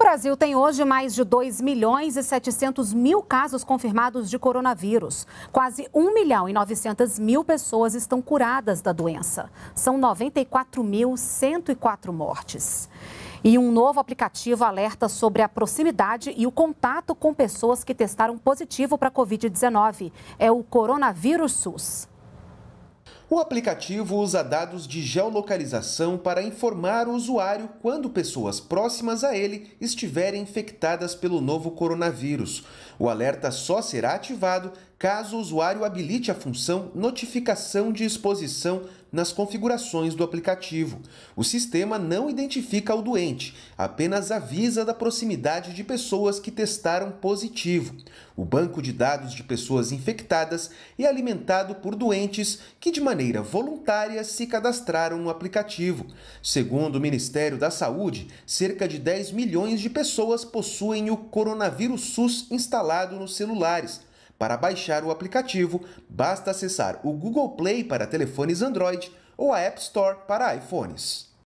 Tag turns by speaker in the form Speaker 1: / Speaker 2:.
Speaker 1: O Brasil tem hoje mais de 2 milhões e 700 mil casos confirmados de coronavírus. Quase 1 milhão e 900 mil pessoas estão curadas da doença. São 94.104 mortes. E um novo aplicativo alerta sobre a proximidade e o contato com pessoas que testaram positivo para a Covid-19. É o Coronavírus SUS.
Speaker 2: O aplicativo usa dados de geolocalização para informar o usuário quando pessoas próximas a ele estiverem infectadas pelo novo coronavírus. O alerta só será ativado caso o usuário habilite a função Notificação de Exposição nas configurações do aplicativo. O sistema não identifica o doente, apenas avisa da proximidade de pessoas que testaram positivo. O banco de dados de pessoas infectadas é alimentado por doentes que, de maneira voluntária, se cadastraram no aplicativo. Segundo o Ministério da Saúde, cerca de 10 milhões de pessoas possuem o coronavírus SUS instalado nos celulares para baixar o aplicativo, basta acessar o Google Play para telefones Android ou a App Store para iPhones.